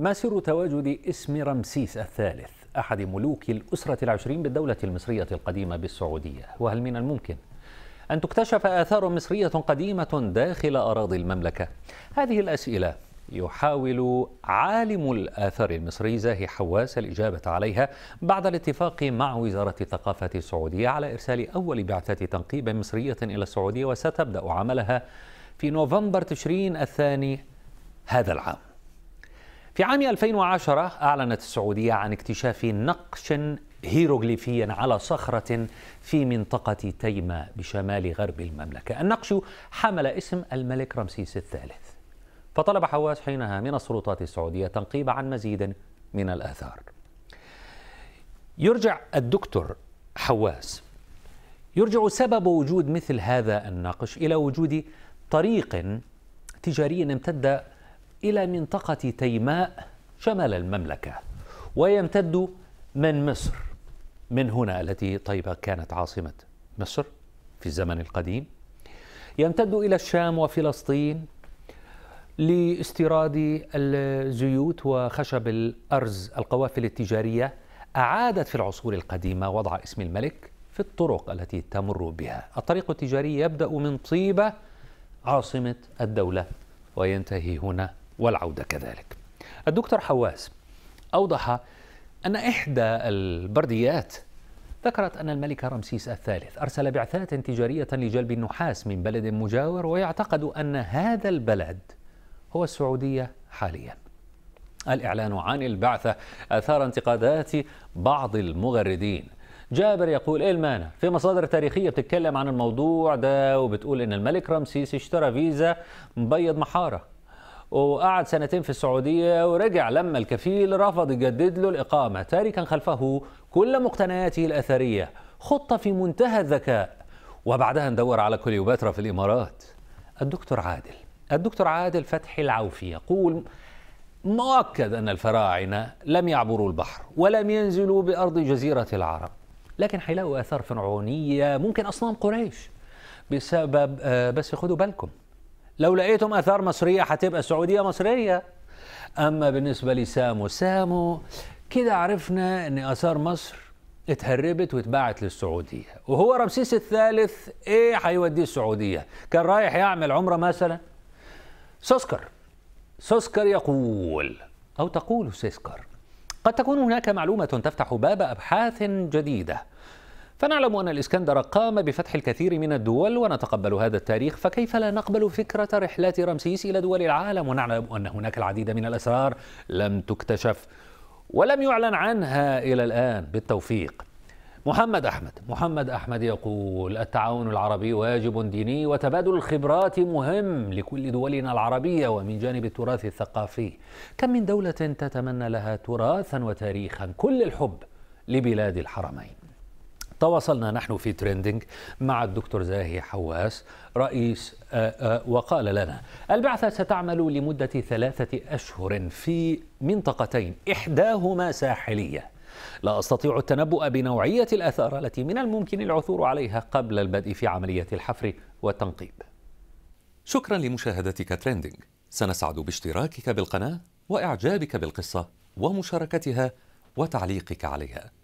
ما سر تواجد اسم رمسيس الثالث أحد ملوك الأسرة العشرين بالدولة المصرية القديمة بالسعودية وهل من الممكن أن تكتشف آثار مصرية قديمة داخل أراضي المملكة؟ هذه الأسئلة يحاول عالم الآثار المصري زاهي حواس الإجابة عليها بعد الاتفاق مع وزارة الثقافة السعودية على إرسال أول بعثة تنقيب مصرية إلى السعودية وستبدأ عملها في نوفمبر تشرين الثاني هذا العام في عام 2010 أعلنت السعودية عن اكتشاف نقش هيروغليفي على صخرة في منطقة تيمة بشمال غرب المملكة النقش حمل اسم الملك رمسيس الثالث فطلب حواس حينها من السلطات السعودية تنقيب عن مزيد من الآثار يرجع الدكتور حواس يرجع سبب وجود مثل هذا النقش إلى وجود طريق تجاري امتد إلى منطقة تيماء شمال المملكة ويمتد من مصر من هنا التي طيبة كانت عاصمة مصر في الزمن القديم يمتد إلى الشام وفلسطين لاستيراد الزيوت وخشب الأرز القوافل التجارية أعادت في العصور القديمة وضع اسم الملك في الطرق التي تمر بها الطريق التجاري يبدأ من طيبة عاصمة الدولة وينتهي هنا والعودة كذلك الدكتور حواس أوضح أن إحدى البرديات ذكرت أن الملك رمسيس الثالث أرسل بعثات تجارية لجلب النحاس من بلد مجاور ويعتقد أن هذا البلد هو السعودية حاليا الإعلان عن البعثة أثار انتقادات بعض المغردين جابر يقول ايه المانع في مصادر تاريخيه بتتكلم عن الموضوع ده وبتقول ان الملك رمسيس اشترى فيزا مبيض محاره وقعد سنتين في السعودية ورجع لما الكفيل رفض يجدد له الإقامة تاركا خلفه كل مقتنياته الأثرية خطة في منتهى الذكاء وبعدها ندور على كليوباترا في الإمارات الدكتور عادل الدكتور عادل فتحي العوفي يقول مؤكد أن الفراعنة لم يعبروا البحر ولم ينزلوا بأرض جزيرة العرب لكن حيلاقوا آثار فرعونية ممكن أصنام قريش بسبب آه، بس خدوا بالكم لو لقيتم اثار مصريه هتبقى سعوديه مصريه اما بالنسبه لسامو سامو كده عرفنا ان اثار مصر اتهربت واتباعت للسعوديه وهو رمسيس الثالث ايه هيوديه السعوديه كان رايح يعمل عمره مثلا سوسكر سوسكر يقول او تقول سيسكر قد تكون هناك معلومه تفتح باب ابحاث جديده فنعلم أن الإسكندر قام بفتح الكثير من الدول ونتقبل هذا التاريخ فكيف لا نقبل فكرة رحلات رمسيس إلى دول العالم ونعلم أن هناك العديد من الأسرار لم تكتشف ولم يعلن عنها إلى الآن بالتوفيق محمد أحمد محمد أحمد يقول التعاون العربي واجب ديني وتبادل الخبرات مهم لكل دولنا العربية ومن جانب التراث الثقافي كم من دولة تتمنى لها تراثا وتاريخا كل الحب لبلاد الحرمين تواصلنا نحن في تريندينج مع الدكتور زاهي حواس رئيس آه، آه، وقال لنا البعثة ستعمل لمدة ثلاثة أشهر في منطقتين إحداهما ساحلية لا أستطيع التنبؤ بنوعية الأثار التي من الممكن العثور عليها قبل البدء في عملية الحفر والتنقيب شكرا لمشاهدتك تريندينج سنسعد باشتراكك بالقناة وإعجابك بالقصة ومشاركتها وتعليقك عليها